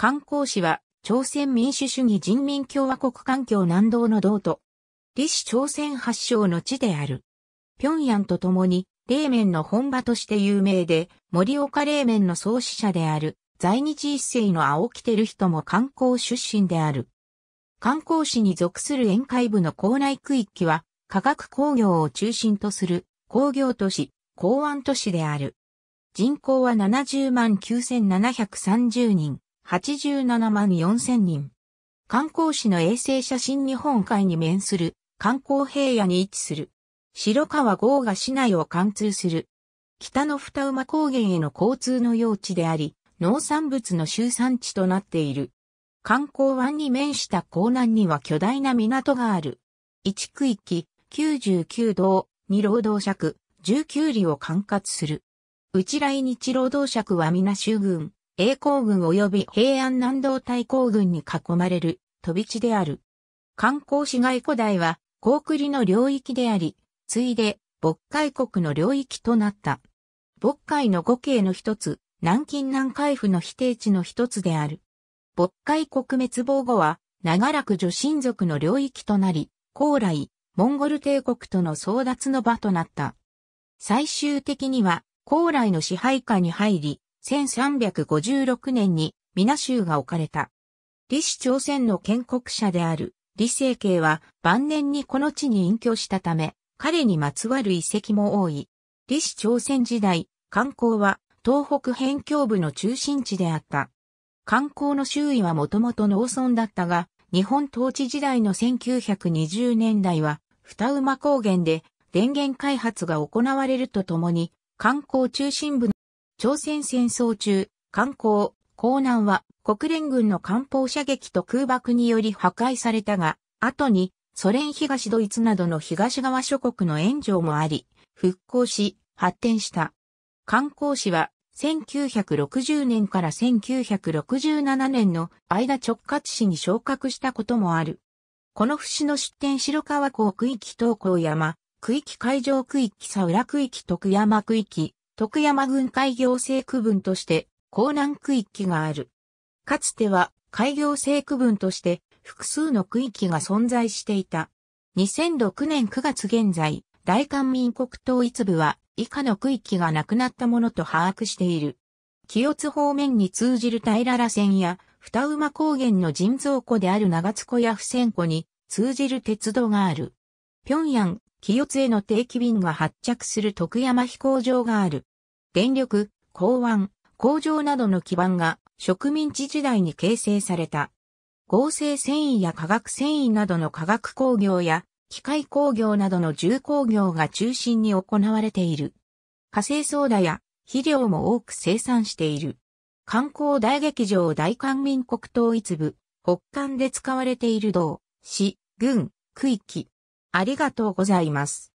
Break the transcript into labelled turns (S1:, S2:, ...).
S1: 観光市は、朝鮮民主主義人民共和国環境南道の道と、李氏朝鮮発祥の地である。平壌とともに、冷麺の本場として有名で、森岡冷麺の創始者である、在日一世の青木てる人も観光出身である。観光市に属する沿海部の港内区域は、化学工業を中心とする工業都市、港湾都市である。人口は70万9730人。87万4000人。観光市の衛星写真日本海に面する観光平野に位置する。白川郷が市内を貫通する。北の二馬高原への交通の用地であり、農産物の集産地となっている。観光湾に面した港南には巨大な港がある。1区域、99道、2労働尺、19里を管轄する。内来日労働尺は皆州軍。栄光軍及び平安南道大光軍に囲まれる飛び地である。観光市街古代は、高栗の領域であり、ついで、渤海国の領域となった。渤海の五景の一つ、南京南海府の否定地の一つである。渤海国滅亡後は、長らく女神族の領域となり、高麗、モンゴル帝国との争奪の場となった。最終的には、高麗の支配下に入り、1356年に皆州が置かれた。李氏朝鮮の建国者である李政慶は晩年にこの地に隠居したため、彼にまつわる遺跡も多い。李氏朝鮮時代、観光は東北辺境部の中心地であった。観光の周囲はもともと農村だったが、日本統治時代の1920年代は、二馬高原で電源開発が行われるとともに、観光中心部朝鮮戦争中、観光、港南は国連軍の艦砲射撃と空爆により破壊されたが、後にソ連東ドイツなどの東側諸国の援助もあり、復興し、発展した。観光市は1960年から1967年の間直轄市に昇格したこともある。この節の出展白川港区域東港山、区域海上区域佐浦区域徳山区域、徳山郡海行政区分として、江南区域がある。かつては、海行政区分として、複数の区域が存在していた。2006年9月現在、大韓民国統一部は、以下の区域がなくなったものと把握している。清津方面に通じる平良線や、二馬高原の人造湖である長津湖や付線湖に通じる鉄道がある。平壌、清津への定期便が発着する徳山飛行場がある。電力、港湾、工場などの基盤が植民地時代に形成された。合成繊維や化学繊維などの化学工業や機械工業などの重工業が中心に行われている。火星ソーダや肥料も多く生産している。観光大劇場大韓民国統一部、北韓で使われている道、市、軍、区域、ありがとうございます。